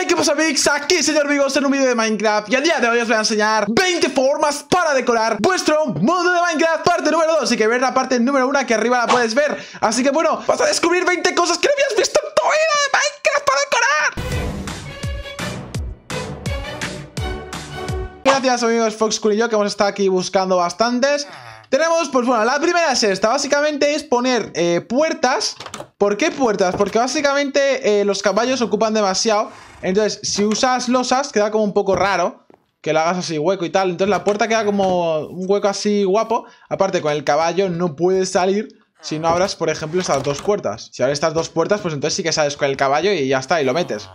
Hey, ¿qué pasa, Vix? Aquí, señor Vigos, en un vídeo de Minecraft. Y el día de hoy os voy a enseñar 20 formas para decorar vuestro mundo de Minecraft, parte número 2. Y que ver la parte número 1 que arriba la puedes ver. Así que bueno, vas a descubrir 20 cosas que no habías visto en tu vida de Minecraft para decorar. Gracias, amigos Fox y yo, que hemos estado aquí buscando bastantes. Tenemos, pues bueno, la primera es esta Básicamente es poner eh, puertas ¿Por qué puertas? Porque básicamente eh, los caballos ocupan demasiado Entonces, si usas losas, queda como un poco raro Que lo hagas así hueco y tal Entonces la puerta queda como un hueco así guapo Aparte, con el caballo no puedes salir si no abras, por ejemplo, estas dos puertas Si abres estas dos puertas, pues entonces sí que sales con el caballo Y ya está, y lo metes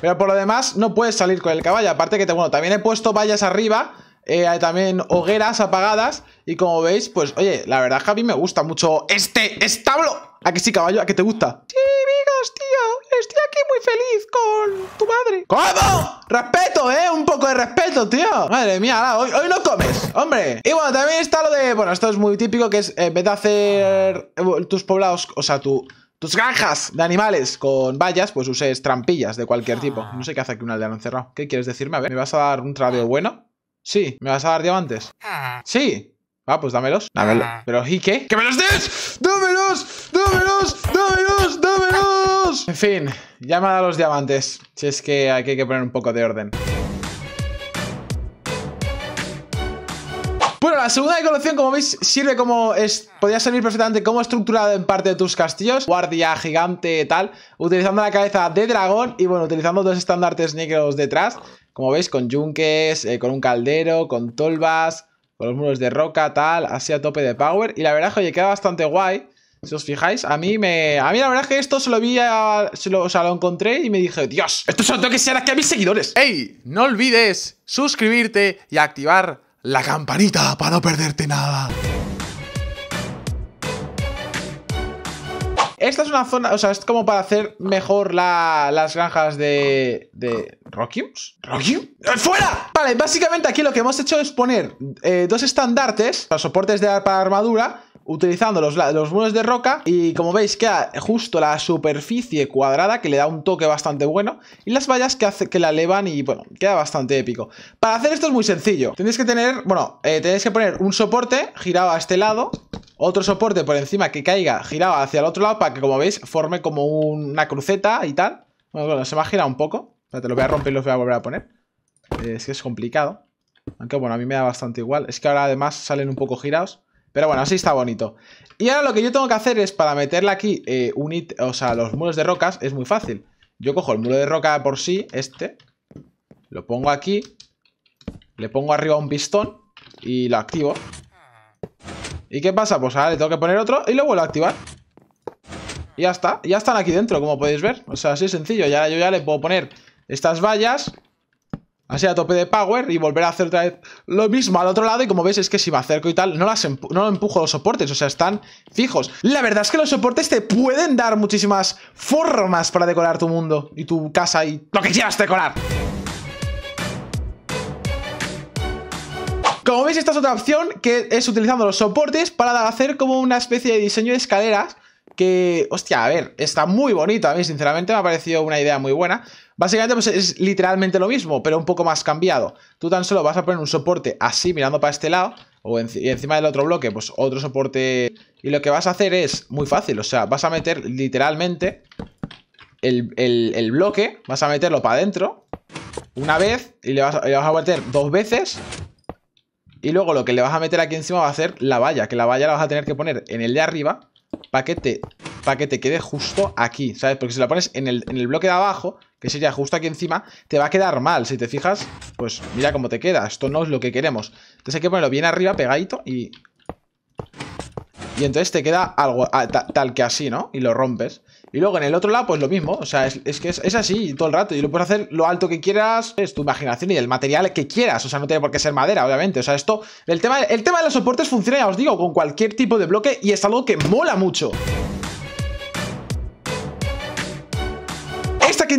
Pero por lo demás, no puedes salir con el caballo Aparte que, bueno, también he puesto vallas arriba hay eh, también hogueras apagadas. Y como veis, pues oye, la verdad es que a mí me gusta mucho este establo. ¿A que sí, caballo? ¿A que te gusta? Sí, amigos tío. Estoy aquí muy feliz con tu madre. ¿Cómo? Respeto, ¿eh? Un poco de respeto, tío. Madre mía, hoy, no comes, hombre. Y bueno, también está lo de... Bueno, esto es muy típico, que es en vez de hacer eh, tus poblados, o sea, tu tus granjas de animales con vallas, pues uses trampillas de cualquier tipo. Ah. No sé qué hace aquí un aldeano encerrado. ¿Qué quieres decirme? A ver, ¿me vas a dar un tradeo bueno? Sí. ¿Me vas a dar diamantes? Ah. Sí. Va, ah, pues dámelos. Dámelos. Ah. ¿Pero y qué? ¡Que me los des! ¡Dámelos! ¡Dámelos! ¡Dámelos! ¡Dámelos! En fin, ya me ha dado los diamantes. Si es que aquí hay que poner un poco de orden. Bueno, la segunda decoración, como veis, sirve como... Es, podría servir perfectamente como estructurada en parte de tus castillos. Guardia, gigante, tal. Utilizando la cabeza de dragón y, bueno, utilizando dos estandartes negros detrás. Como veis, con yunques, eh, con un caldero, con tolvas, con los muros de roca, tal. Así a tope de power. Y la verdad, es oye, queda bastante guay. Si os fijáis, a mí me... A mí la verdad es que esto se lo vi a... lo, o sea, lo encontré y me dije, Dios, esto solo tengo que ser aquí a mis seguidores. ¡Ey! No olvides suscribirte y activar la campanita para no perderte nada. Esta es una zona, o sea, es como para hacer mejor las granjas de... de ¿Rockiums? ¿Rockium? ¡Eh, ¡Fuera! Vale, básicamente aquí lo que hemos hecho es poner eh, dos estandartes, para soportes de, para armadura, utilizando los, los muros de roca y como veis queda justo la superficie cuadrada que le da un toque bastante bueno y las vallas que, hace, que la elevan y bueno, queda bastante épico. Para hacer esto es muy sencillo, tenéis que tener, bueno, eh, tenéis que poner un soporte girado a este lado otro soporte por encima que caiga girado hacia el otro lado para que, como veis, forme como una cruceta y tal. Bueno, se me ha girado un poco. te lo voy a romper y lo voy a volver a poner. Eh, es que es complicado. Aunque, bueno, a mí me da bastante igual. Es que ahora, además, salen un poco girados. Pero bueno, así está bonito. Y ahora lo que yo tengo que hacer es, para meterle aquí eh, o los muros de rocas, es muy fácil. Yo cojo el muro de roca por sí, este, lo pongo aquí, le pongo arriba un pistón y lo activo. ¿Y qué pasa? Pues ahora le tengo que poner otro y lo vuelvo a activar. Y ya está. Ya están aquí dentro, como podéis ver. O sea, así es sencillo. Ya, yo ya le puedo poner estas vallas así a tope de power y volver a hacer otra vez lo mismo al otro lado y como ves es que si me acerco y tal no, las no empujo los soportes, o sea, están fijos. La verdad es que los soportes te pueden dar muchísimas formas para decorar tu mundo y tu casa y lo que quieras decorar. Como veis, esta es otra opción que es utilizando los soportes para hacer como una especie de diseño de escaleras que, hostia, a ver, está muy bonito a mí, sinceramente, me ha parecido una idea muy buena. Básicamente pues, es literalmente lo mismo, pero un poco más cambiado. Tú tan solo vas a poner un soporte así mirando para este lado, o encima del otro bloque, pues otro soporte... Y lo que vas a hacer es muy fácil, o sea, vas a meter literalmente el, bloque, vas a meterlo para adentro, una vez, y le vas, le vas a meter dos veces, y luego lo que le vas a meter aquí encima va a ser la valla, que la valla la vas a tener que poner en el de arriba, para que, te, quede justo aquí, ¿sabes? Porque si la pones en el, en el bloque de abajo, que sería justo aquí encima, te va a quedar mal. Si te fijas, pues mira cómo te queda. Esto no es lo que queremos. Entonces hay que ponerlo bien arriba, pegadito y... Y entonces te queda algo ah, tal que así, ¿no? Y lo rompes. Y luego en el otro lado, pues lo mismo. O sea, es, que es, así todo el rato. Y lo puedes hacer lo alto que quieras. Es tu imaginación y el material que quieras. O sea, no tiene por qué ser madera, obviamente. O sea, esto. El tema, el tema de los soportes funciona, ya os digo, con cualquier tipo de bloque. Y es algo que mola mucho.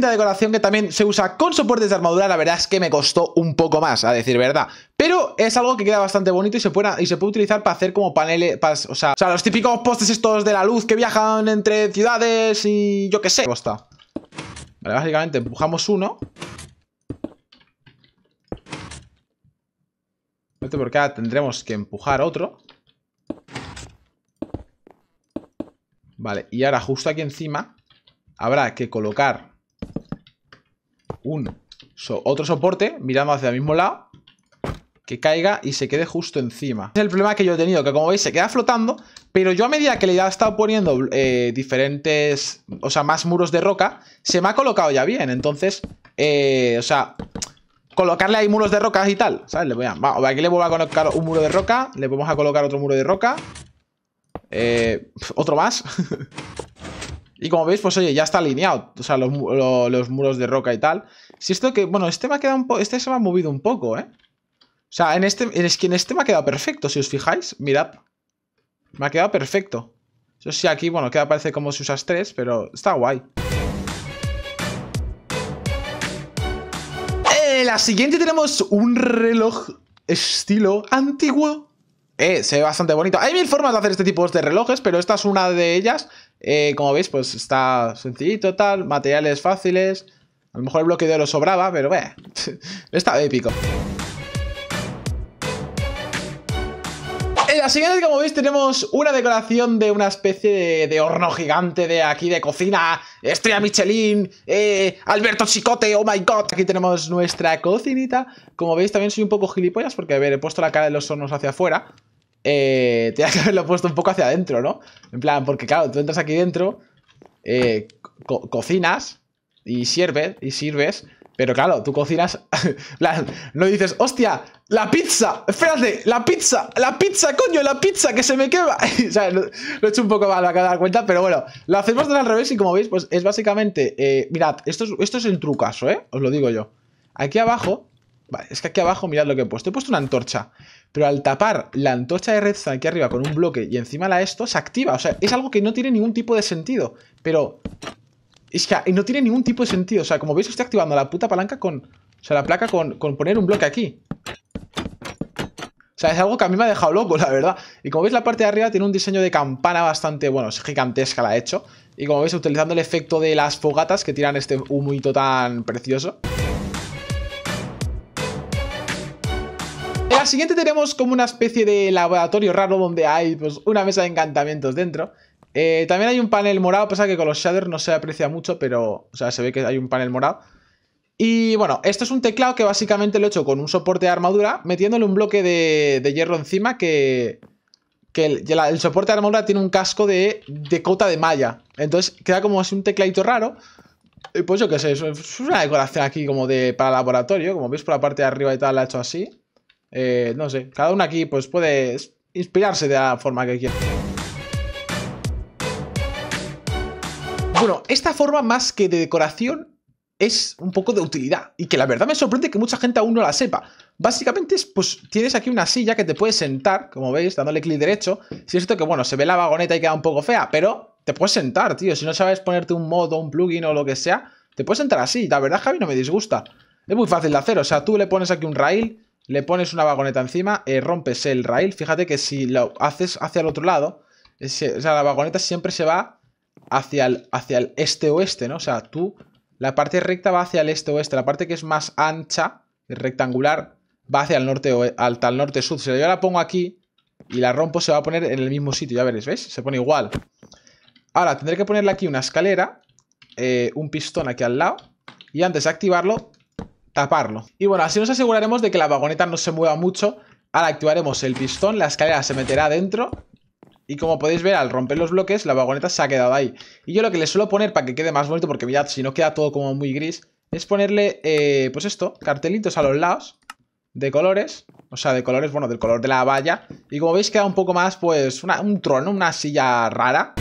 de decoración que también se usa con soportes de armadura, la verdad es que me costó un poco más, a decir verdad. Pero es algo que queda bastante bonito y se puede, y se puede utilizar para hacer como paneles, o, sea, los típicos postes estos de la luz que viajan entre ciudades y yo que sé. Vale, básicamente empujamos uno. Este porque ahora tendremos que empujar otro. Vale, y ahora justo aquí encima habrá que colocar un, otro soporte mirando hacia el mismo lado que caiga y se quede justo encima. es el problema que yo he tenido, que como veis se queda flotando, pero yo a medida que le he estado poniendo eh, diferentes, o sea, más muros de roca, se me ha colocado ya bien. Entonces, eh, o sea, colocarle ahí muros de roca y tal, ¿sabes? Le voy a, aquí le voy a colocar un muro de roca, le vamos a colocar otro muro de roca, eh, otro más. Y como veis, pues oye, ya está alineado. O sea, los, muros de roca y tal. Si esto que. Bueno, este me ha quedado Este se me ha movido un poco, ¿eh? O sea, en este, es que en este me ha quedado perfecto, si os fijáis. Mirad. Me ha quedado perfecto. Eso sí, aquí, bueno, queda parece como si usas tres, pero está guay. Eh, la siguiente tenemos un reloj estilo antiguo. Eh, se ve bastante bonito. Hay mil formas de hacer este tipo de relojes, pero esta es una de ellas eh, como veis, pues está sencillito, tal, materiales fáciles. A lo mejor el bloque de oro sobraba, pero bueno, está épico. En la siguiente, como veis, tenemos una decoración de una especie de, horno gigante de aquí de cocina, estrella Michelin, eh, Alberto Chicote, oh my god. Aquí tenemos nuestra cocinita. Como veis, también soy un poco gilipollas porque, a ver, he puesto la cara de los hornos hacia afuera eh, tenía que haberlo puesto un poco hacia adentro, ¿no? En plan, porque claro, tú entras aquí dentro, eh, cocinas y sirves, y sirves, pero claro, tú cocinas, no dices, hostia, la pizza, espérate, la pizza, la pizza, coño, la pizza que se me quema. lo, he hecho un poco mal, me acabo de dar cuenta, pero bueno, lo hacemos de al revés y como veis, pues es básicamente, eh, mirad, esto es, esto es el truco, ¿eh? Os lo digo yo. Aquí abajo, es que aquí abajo, mirad lo que he puesto, he puesto una antorcha. Pero al tapar la antorcha de redstone aquí arriba con un bloque y encima la esto, se activa. O sea, es algo que no tiene ningún tipo de sentido. Pero... Es que no tiene ningún tipo de sentido. O sea, como veis, estoy activando la puta palanca con... O sea, la placa con, con poner un bloque aquí. O sea, es algo que a mí me ha dejado loco, la verdad. Y como veis, la parte de arriba tiene un diseño de campana bastante... Bueno, gigantesca la he hecho. Y como veis, utilizando el efecto de las fogatas que tiran este humito tan precioso. siguiente tenemos como una especie de laboratorio raro donde hay pues, una mesa de encantamientos dentro. Eh, también hay un panel morado, pasa que con los shaders no se aprecia mucho, pero se ve que hay un panel morado. Y bueno, esto es un teclado que básicamente lo he hecho con un soporte de armadura, metiéndole un bloque de, hierro encima que... el, soporte de armadura tiene un casco de, cota de malla. Entonces queda como así un tecladito raro. Y pues yo qué sé, es una decoración aquí como de para laboratorio. Como veis por la parte de arriba y tal la he hecho así. Eh, no sé, cada uno aquí pues puede inspirarse de la forma que quiera. Bueno, esta forma más que de decoración es un poco de utilidad y que la verdad me sorprende que mucha gente aún no la sepa. Básicamente es, pues tienes aquí una silla que te puedes sentar, como veis, dándole clic derecho. Si es cierto que, bueno, se ve la vagoneta y queda un poco fea, pero te puedes sentar, tío. Si no sabes ponerte un modo, un plugin o lo que sea, te puedes sentar así. La verdad, Javi, no me disgusta. Es muy fácil de hacer, o sea, tú le pones aquí un rail, le pones una vagoneta encima, eh, rompes el rail. Fíjate que si lo haces hacia el otro lado, la vagoneta siempre se va hacia el, hacia el este-oeste, ¿no? O sea, tú, la parte recta va hacia el este-oeste, la parte que es más ancha, rectangular, va hacia el norte sud tal norte-sur. Si yo la pongo aquí y la rompo, se va a poner en el mismo sitio, ya veréis, ¿ves? Se pone igual. Ahora, tendré que ponerle aquí una escalera, eh, un pistón aquí al lado, y antes de activarlo, taparlo. Y bueno, así nos aseguraremos de que la vagoneta no se mueva mucho. Ahora activaremos el pistón, la escalera se meterá dentro Y como podéis ver, al romper los bloques, la vagoneta se ha quedado ahí. Y yo lo que le suelo poner para que quede más bonito, porque mirad, si no queda todo como muy gris, es ponerle, eh, pues esto, cartelitos a los lados de colores. O sea, de colores, bueno, del color de la valla. Y como veis, queda un poco más, pues, un trono, una silla rara.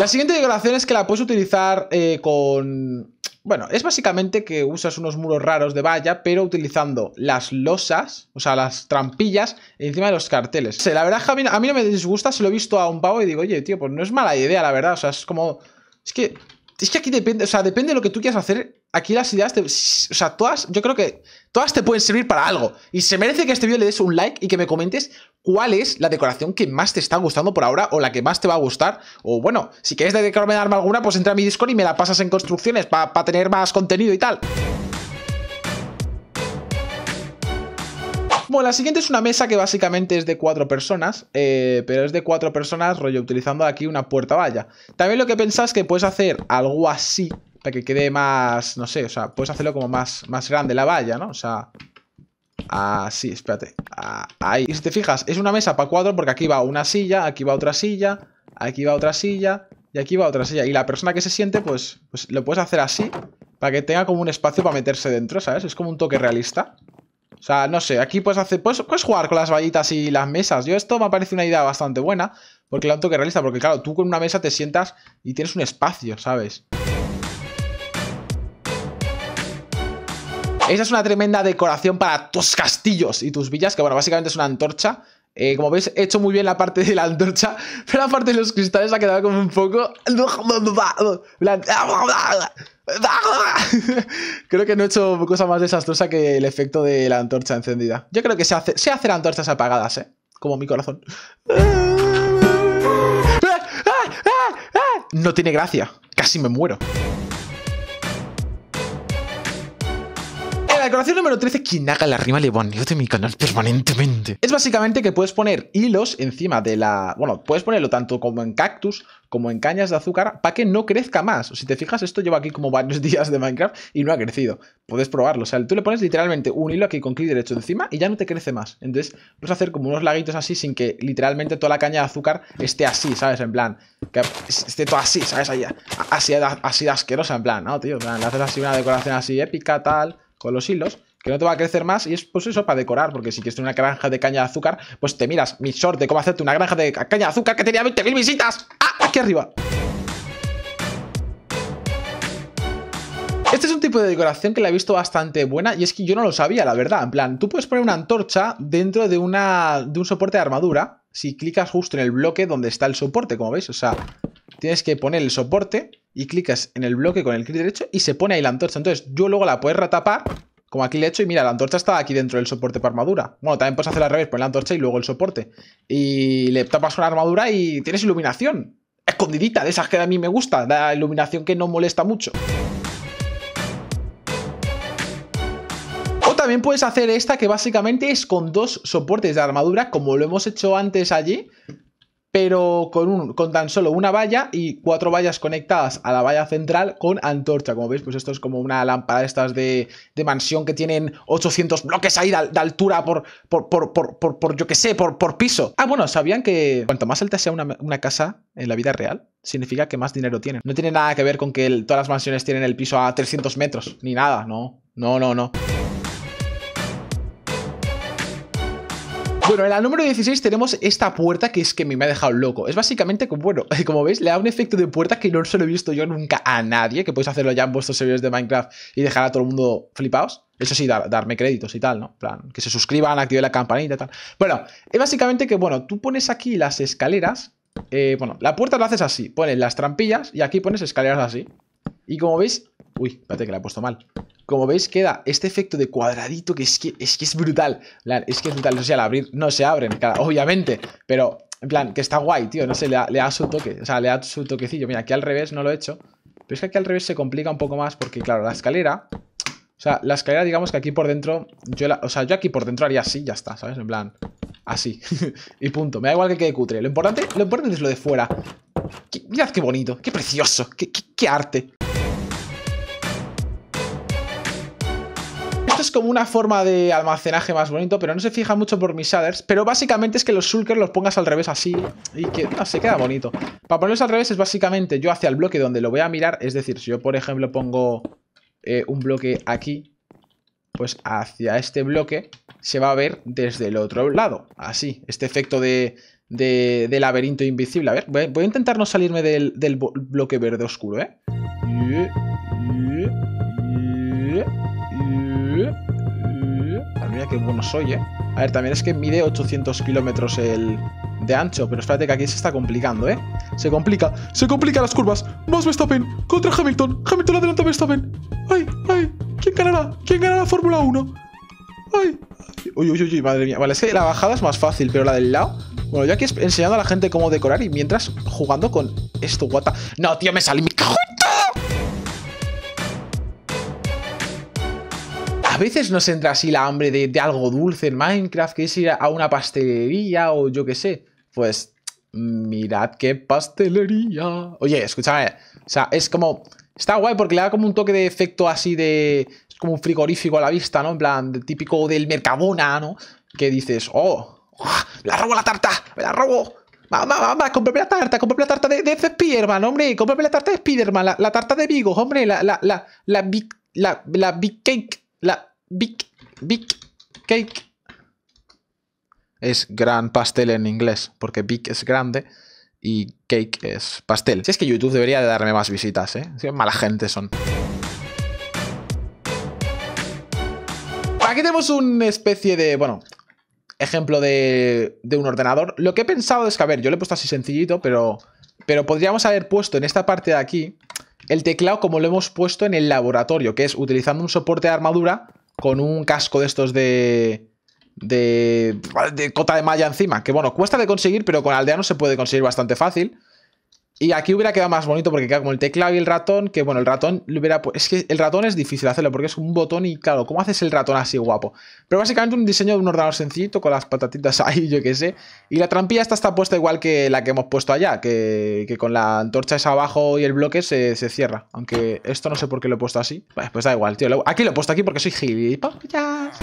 La siguiente decoración es que la puedes utilizar eh, con... Bueno, es básicamente que usas unos muros raros de valla, pero utilizando las losas, o sea, las trampillas encima de los carteles. la verdad, a mí, a mí no me disgusta, se lo he visto a un pavo y digo, oye, tío, pues no es mala idea, la verdad. O sea, es como... Es que... Es que aquí depende, o sea, depende de lo que tú quieras hacer aquí las ideas, o sea, todas, yo creo que todas te pueden servir para algo. Y se merece que este vídeo le des un like y que me comentes cuál es la decoración que más te está gustando por ahora o la que más te va a gustar. O bueno, si quieres decorarme de arma alguna, pues entra a mi Discord y me la pasas en construcciones para tener más contenido y tal. Bueno, la siguiente es una mesa que básicamente es de cuatro personas, eh, pero es de cuatro personas, rollo, utilizando aquí una puerta valla. También lo que pensás es que puedes hacer algo así, para que quede más, no sé, o sea, puedes hacerlo como más, más grande la valla, ¿no? O sea, así, espérate, ahí. Y si te fijas, es una mesa para cuatro porque aquí va una silla, aquí va otra silla, aquí va otra silla y aquí va otra silla. Y la persona que se siente, pues, pues lo puedes hacer así para que tenga como un espacio para meterse dentro, ¿sabes? Es como un toque realista. O sea, no sé, aquí puedes hacer, puedes jugar con las vallitas y las mesas. Yo esto me parece una idea bastante buena, porque le un toque realista, porque claro, tú con una mesa te sientas y tienes un espacio, ¿sabes? Esa es una tremenda decoración para tus castillos y tus villas, que bueno, básicamente es una antorcha. Eh, como veis, he hecho muy bien la parte de la antorcha, pero la parte de los cristales ha quedado como un poco... creo que no he hecho cosa más desastrosa que el efecto de la antorcha encendida. Yo creo que se hace, se hacen antorchas apagadas, ¿eh? Como mi corazón. ¡Eh, eh, no tiene gracia. Casi me muero. Decoración número 13, quien haga la rima le baneo de mi canal permanentemente. Es básicamente que puedes poner hilos encima de la... Bueno, puedes ponerlo tanto como en cactus como en cañas de azúcar para que no crezca más. Si te fijas, esto lleva aquí como varios días de Minecraft y no ha crecido. Puedes probarlo. O sea, tú le pones literalmente un hilo aquí con clic derecho encima y ya no te crece más. Entonces, puedes hacer como unos laguitos así sin que literalmente toda la caña de azúcar esté así, ¿sabes? En plan, que esté todo así, ¿sabes? así, así de asquerosa, en plan, no, tío. le haces así una decoración así épica, tal con los hilos, que no te va a crecer más y es pues eso para decorar, porque si quieres una granja de caña de azúcar, pues te miras mi short de cómo hacerte una granja de caña de azúcar que tenía 20.000 visitas. ¡Ah! Aquí arriba. Este es un tipo de decoración que la he visto bastante buena y es que yo no lo sabía, la verdad. En plan, tú puedes poner una antorcha dentro de, una, de un soporte de armadura si clicas justo en el bloque donde está el soporte, como veis. O sea, tienes que poner el soporte y clicas en el bloque con el clic derecho y se pone ahí la antorcha. Entonces, yo luego la puedes retapar, como aquí le he hecho, y mira, la antorcha está aquí dentro del soporte para armadura. Bueno, también puedes hacer al revés, poner la antorcha y luego el soporte. Y le tapas la armadura y tienes iluminación. Escondidita, de esas que a mí me gusta, da iluminación que no molesta mucho. o también puedes hacer esta que básicamente es con dos soportes de armadura, como lo hemos hecho antes allí, pero con, con tan solo una valla y cuatro vallas conectadas a la valla central con antorcha. Como veis, pues esto es como una lámpara de estas de, mansión que tienen 800 bloques ahí de, altura por, por, por, por, por yo que sé, por, por piso. Ah, bueno, ¿sabían que cuanto más alta sea una, casa en la vida real, significa que más dinero tiene No tiene nada que ver con que todas las mansiones tienen el piso a 300 metros, ni nada, no, no, no, no. Bueno, en la número 16 tenemos esta puerta que es que me ha dejado loco. Es básicamente, bueno, como veis, le da un efecto de puerta que no se lo he visto yo nunca a nadie, que podéis hacerlo ya en vuestros servidores de Minecraft y dejar a todo el mundo flipados. Eso sí, darme créditos y tal, ¿no? plan, que se suscriban, activen la campanita y tal. Bueno, es básicamente que, bueno, tú pones aquí las escaleras. Eh, bueno, la puerta lo haces así, pones las trampillas y aquí pones escaleras así. Y como veis, Uy, espérate que la he puesto mal. Como veis, queda este efecto de cuadradito que es que es, que es brutal. es que es brutal. No sé, al abrir no se abren, claro, obviamente. Pero, en plan, que está guay, tío. No sé, le, le da su toque. O sea, le da su toquecillo. Mira, aquí al revés no lo he hecho. Pero es que aquí al revés se complica un poco más porque, claro, la escalera... O sea, la escalera, digamos que aquí por dentro... Yo o sea, yo aquí por dentro haría así, ya está, ¿sabes? En plan, así. y punto. Me da igual que quede cutre. Lo importante, lo importante es lo de fuera. mirad qué bonito, qué precioso, qué, qué arte. es como una forma de almacenaje más bonito, pero no se fija mucho por mis shaders. Pero básicamente es que los sulkers los pongas al revés así y que se queda bonito. Para ponerlos al revés es básicamente yo hacia el bloque donde lo voy a mirar. Es decir, si yo por ejemplo pongo eh, un bloque aquí, pues hacia este bloque se va a ver desde el otro lado. Así, este efecto de, de, laberinto invisible. A ver, voy, a intentar no salirme del, bloque verde oscuro, ¿eh? que qué bueno soy, ¿eh? A ver, también es que mide 800 kilómetros el de ancho, pero espérate que aquí se está complicando, ¿eh? Se complica, se complica las curvas. ¡Más Verstappen contra Hamilton. Hamilton adelanta a Verstappen. ¡Ay, ay! ¿Quién ganará? ¿Quién ganará la Fórmula 1? ¡Ay! Uy, uy, uy, madre mía. Vale, es que la bajada es más fácil, pero la del lado... Bueno, yo aquí enseñando a la gente cómo decorar y mientras jugando con esto, guata. No, tío, me salí mi cajón. veces nos entra así la hambre de, algo dulce en Minecraft, que es ir a una pastelería o yo qué sé. Pues mirad qué pastelería. Oye, escúchame. O sea, es como... Está guay porque le da como un toque de efecto así de... Es como un frigorífico a la vista, ¿no? En plan, típico del Mercabona, ¿no? Que dices, oh, la robo la tarta, me la robo. Mamá, cómprame la tarta, cómprame la tarta de, Spiderman, hombre. Cómprame la tarta de Spiderman, la, tarta de Vigo, hombre. La, la, la, la, big, la, la big cake, la, Big, big cake es gran pastel en inglés, porque big es grande y cake es pastel. Si es que YouTube debería de darme más visitas, ¿eh? mala gente son. Aquí tenemos una especie de, bueno, ejemplo de, de un ordenador. Lo que he pensado es que, a ver, yo lo he puesto así sencillito, pero, pero podríamos haber puesto en esta parte de aquí el teclado como lo hemos puesto en el laboratorio, que es utilizando un soporte de armadura con un casco de estos de... De, de cota de malla encima, que bueno, cuesta de conseguir, pero con aldeano se puede conseguir bastante fácil. Y aquí hubiera quedado más bonito porque queda como el teclado y el ratón, que bueno, el ratón hubiera... Es que el ratón es difícil hacerlo porque es un botón y claro, ¿cómo haces el ratón así guapo? Pero básicamente un diseño de un ordenador sencillito con las patatitas ahí, yo qué sé. Y la trampilla esta está puesta igual que la que hemos puesto allá, que, con la antorcha esa abajo y el bloque se, cierra. Aunque esto no sé por qué lo he puesto así. Pues, pues da igual, tío. Aquí lo he puesto aquí porque soy gilipollas.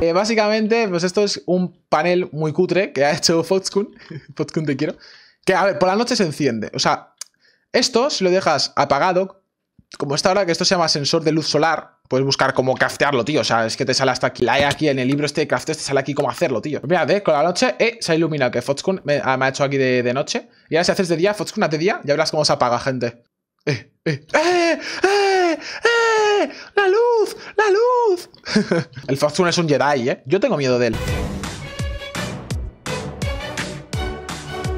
Eh, básicamente, pues esto es un panel muy cutre que ha hecho Foxconn. Foxconn, te quiero. Que, a ver, por la noche se enciende. O sea, esto, si lo dejas apagado, como está ahora, que esto se llama sensor de luz solar, puedes buscar cómo craftearlo, tío. O sea, es que te sale hasta aquí. La hay aquí en el libro este de crafteo, te sale aquí cómo hacerlo, tío. Pues mira, ¿eh? con la noche eh, se ha iluminado, que Foxconn me, ha hecho aquí de, noche. Y ahora si haces de día, Foxconn, haz de día, ya verás cómo se apaga, gente. ¡Eh! ¡Eh! ¡Eh! ¡Eh! eh ¡La luz! ¡La luz! el Fazun es un Jedi, ¿eh? Yo tengo miedo de él.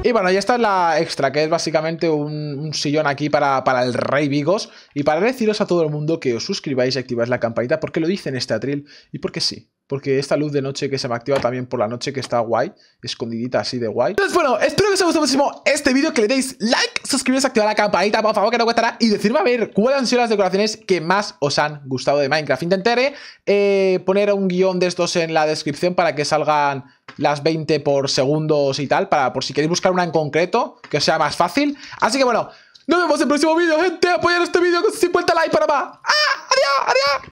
Y bueno, ya está la extra, que es básicamente un, sillón aquí para, para, el Rey Vigos. Y para deciros a todo el mundo que os suscribáis y activáis la campanita, porque lo dice en este atril y porque sí porque esta luz de noche que se me activa también por la noche, que está guay, escondidita así de guay. Entonces, bueno, espero que os haya gustado muchísimo este vídeo, que le deis like, suscribiros, activar la campanita, por favor, que no nada, y decirme a ver cuáles han sido las decoraciones que más os han gustado de Minecraft. Intentaré eh, poner un guión de estos en la descripción para que salgan las 20 por segundos y tal, para por si queréis buscar una en concreto, que os sea más fácil. Así que bueno, nos vemos en el próximo vídeo, gente. Apoyar este vídeo con 50 likes para más. ¡Ah! ¡Adiós! ¡Adiós!